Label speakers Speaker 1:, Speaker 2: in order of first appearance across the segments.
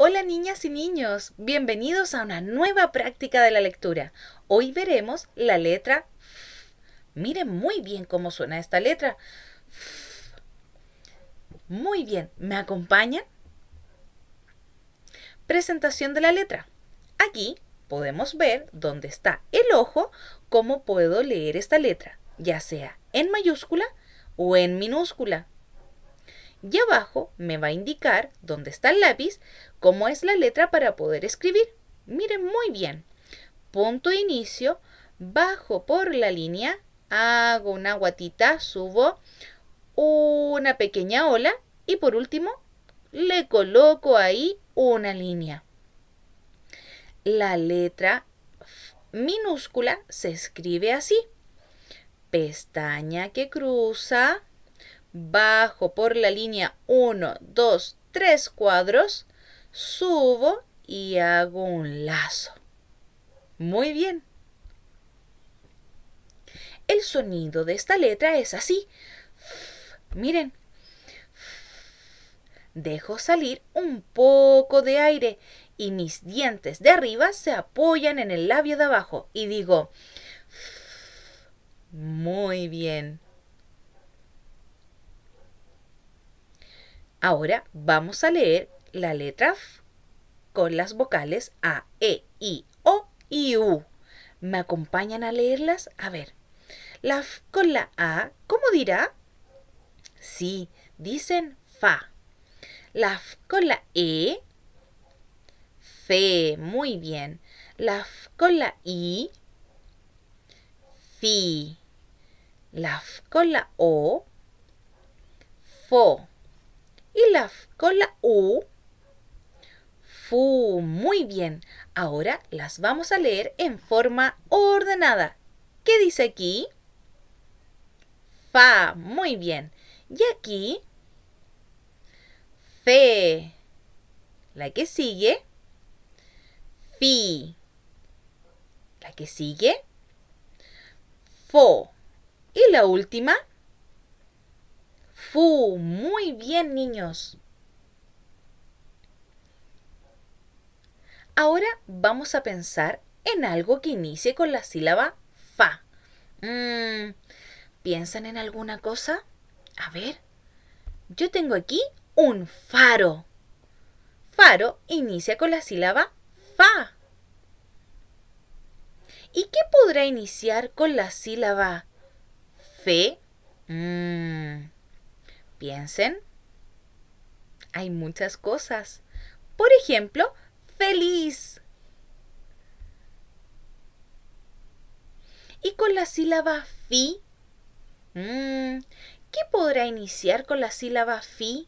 Speaker 1: Hola niñas y niños, bienvenidos a una nueva práctica de la lectura. Hoy veremos la letra F. Miren muy bien cómo suena esta letra. Muy bien, ¿me acompañan? Presentación de la letra. Aquí podemos ver dónde está el ojo, cómo puedo leer esta letra, ya sea en mayúscula o en minúscula y abajo me va a indicar dónde está el lápiz, cómo es la letra para poder escribir. Miren muy bien. Punto de inicio, bajo por la línea, hago una guatita, subo una pequeña ola y por último le coloco ahí una línea. La letra minúscula se escribe así. Pestaña que cruza, bajo por la línea 1, 2, 3 cuadros, subo y hago un lazo. Muy bien. El sonido de esta letra es así. Miren. Dejo salir un poco de aire y mis dientes de arriba se apoyan en el labio de abajo y digo, muy bien. Ahora vamos a leer la letra F con las vocales A, E, I, O y U. ¿Me acompañan a leerlas? A ver. La F con la A, ¿cómo dirá? Sí, dicen fa. La F con la E, fe, muy bien. La F con la I, fi. La F con la O, fo y la con la U. Fu, muy bien. Ahora las vamos a leer en forma ordenada. ¿Qué dice aquí? Fa, muy bien. Y aquí, fe. La que sigue, fi. La que sigue, fo. Y la última, Fu, muy bien niños. Ahora vamos a pensar en algo que inicie con la sílaba fa. Mm, ¿Piensan en alguna cosa? A ver, yo tengo aquí un faro. Faro inicia con la sílaba fa. ¿Y qué podrá iniciar con la sílaba fe? Mm. Piensen, hay muchas cosas. Por ejemplo, feliz. Y con la sílaba fi, mm, ¿qué podrá iniciar con la sílaba fi?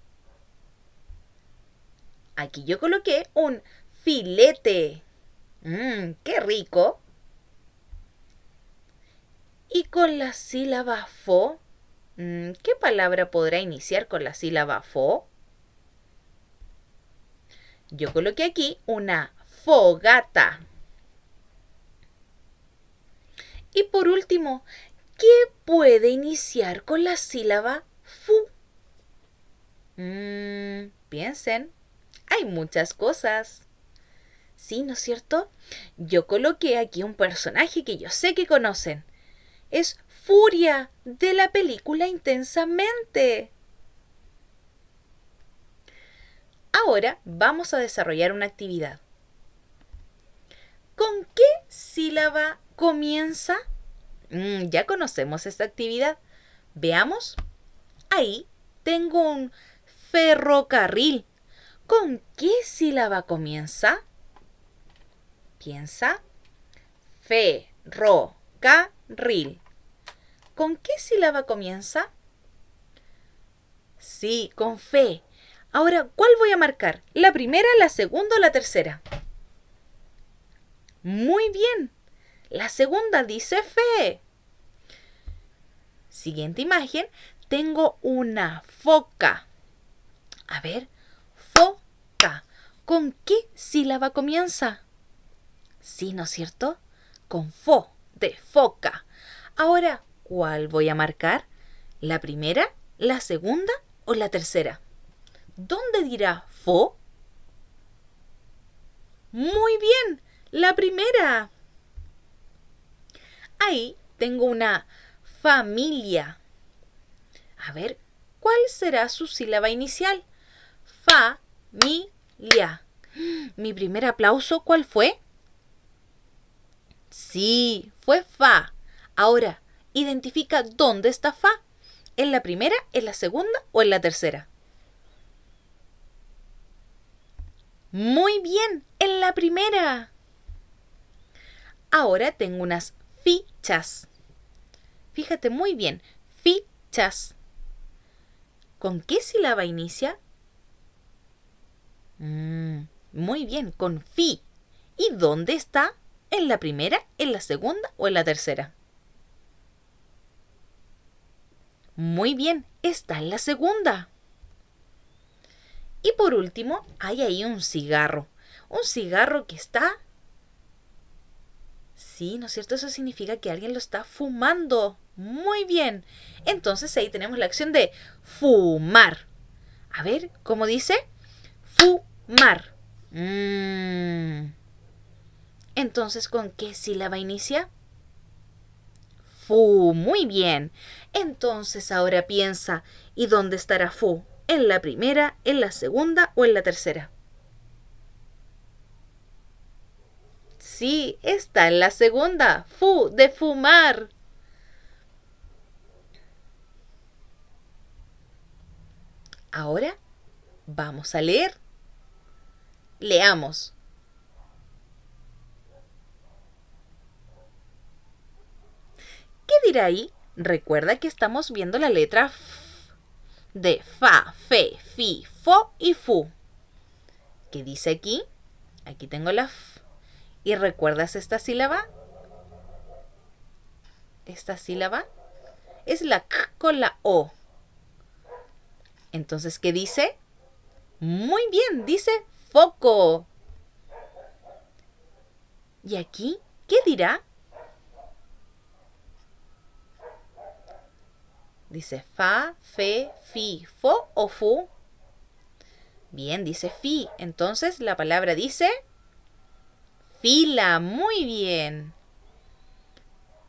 Speaker 1: Aquí yo coloqué un filete. Mm, qué rico. Y con la sílaba fo, Mm, ¿Qué palabra podrá iniciar con la sílaba fo? Yo coloqué aquí una fogata. Y por último, ¿qué puede iniciar con la sílaba fu? Mm, piensen, hay muchas cosas. Sí, ¿no es cierto? Yo coloqué aquí un personaje que yo sé que conocen. Es furia de la película intensamente. Ahora vamos a desarrollar una actividad. ¿Con qué sílaba comienza? Mm, ya conocemos esta actividad. Veamos. Ahí tengo un ferrocarril. ¿Con qué sílaba comienza? Piensa. Ferrocarril. ¿Con qué sílaba comienza? Sí, con fe. Ahora, ¿cuál voy a marcar? ¿La primera, la segunda o la tercera? Muy bien. La segunda dice fe. Siguiente imagen. Tengo una foca. A ver, foca. ¿Con qué sílaba comienza? Sí, ¿no es cierto? Con fo, de foca. Ahora, ¿Cuál voy a marcar? ¿La primera, la segunda o la tercera? ¿Dónde dirá fo? Muy bien, la primera. Ahí tengo una familia. A ver, ¿cuál será su sílaba inicial? Fa, mi, lia. Mi primer aplauso, ¿cuál fue? Sí, fue fa. Ahora, identifica dónde está Fa. ¿En la primera, en la segunda o en la tercera? Muy bien, en la primera. Ahora tengo unas fichas. Fíjate muy bien, fichas. ¿Con qué sílaba inicia? Mm, muy bien, con fi. ¿Y dónde está? ¿En la primera, en la segunda o en la tercera? Muy bien, está en la segunda. Y por último, hay ahí un cigarro. Un cigarro que está... Sí, ¿no es cierto? Eso significa que alguien lo está fumando. Muy bien. Entonces ahí tenemos la acción de fumar. A ver, ¿cómo dice? Fumar. Mm. Entonces, ¿con qué sílaba inicia? Fu, muy bien. Entonces ahora piensa, ¿y dónde estará Fu? ¿En la primera, en la segunda o en la tercera? Sí, está en la segunda. Fu, de fumar. Ahora vamos a leer. Leamos. ahí, recuerda que estamos viendo la letra F de fa, fe, fi, fo y fu. ¿Qué dice aquí? Aquí tengo la F. ¿Y recuerdas esta sílaba? Esta sílaba es la K con la O. Entonces, ¿qué dice? Muy bien, dice foco. ¿Y aquí qué dirá? Dice fa, fe, fi, fo o fu. Bien, dice fi. Entonces la palabra dice fila. Muy bien.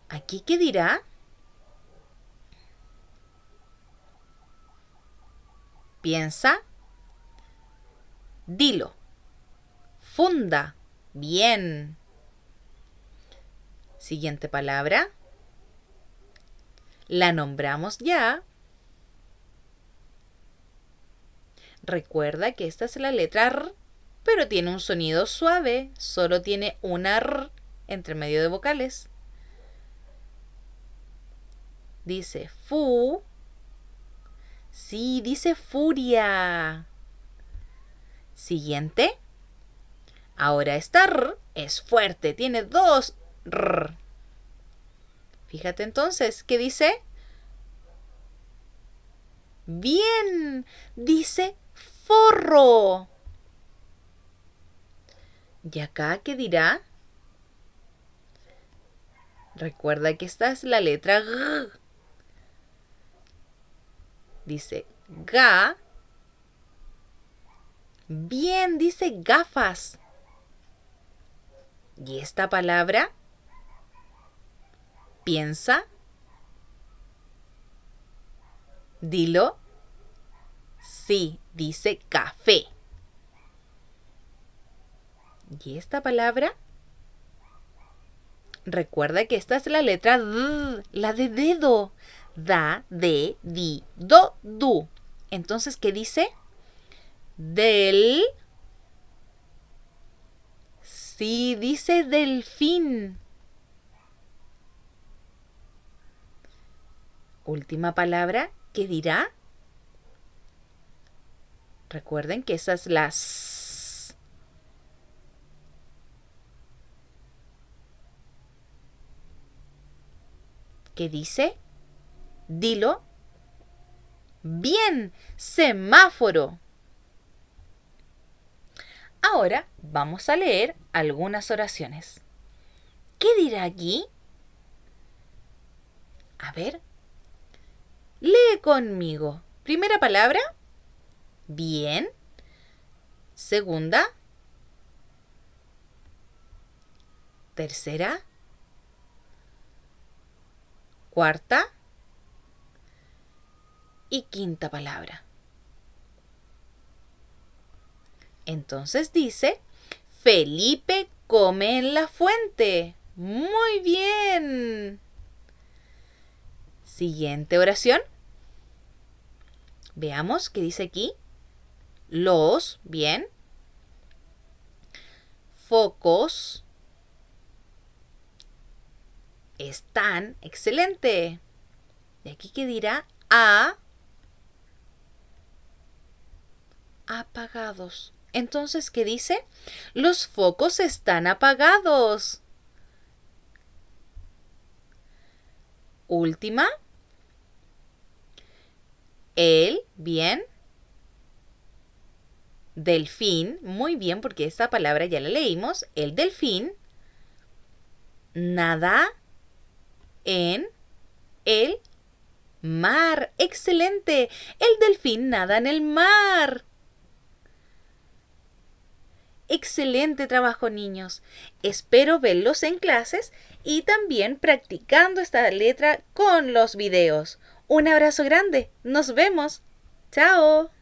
Speaker 1: ¿Aquí qué dirá? Piensa. Dilo. Funda. Bien. Siguiente palabra la nombramos ya. Recuerda que esta es la letra R, pero tiene un sonido suave, solo tiene una R entre medio de vocales. Dice fu. Sí, dice furia. Siguiente. Ahora esta R es fuerte, tiene dos R. Fíjate entonces, ¿qué dice? Bien, dice forro. ¿Y acá qué dirá? Recuerda que esta es la letra G. Dice ga. Bien, dice gafas. ¿Y esta palabra? piensa, dilo. Sí, dice café. ¿Y esta palabra? Recuerda que esta es la letra D, la de dedo. Da, de, di, do, du. Entonces, ¿qué dice? Del. Sí, dice delfín. última palabra que dirá. Recuerden que esas las ¿Qué dice, dilo, bien, semáforo. Ahora vamos a leer algunas oraciones. ¿Qué dirá aquí? A ver, Lee conmigo. Primera palabra, bien. Segunda. Tercera. Cuarta. Y quinta palabra. Entonces dice, Felipe come en la fuente. Muy bien. Siguiente oración. Veamos qué dice aquí. Los, bien. Focos. Están, excelente. De aquí que dirá a apagados. Entonces, ¿qué dice? Los focos están apagados. Última. El, bien. Delfín, muy bien, porque esta palabra ya la leímos. El delfín nada en el mar. ¡Excelente! El delfín nada en el mar. Excelente trabajo, niños. Espero verlos en clases y también practicando esta letra con los videos. Un abrazo grande. Nos vemos. Chao.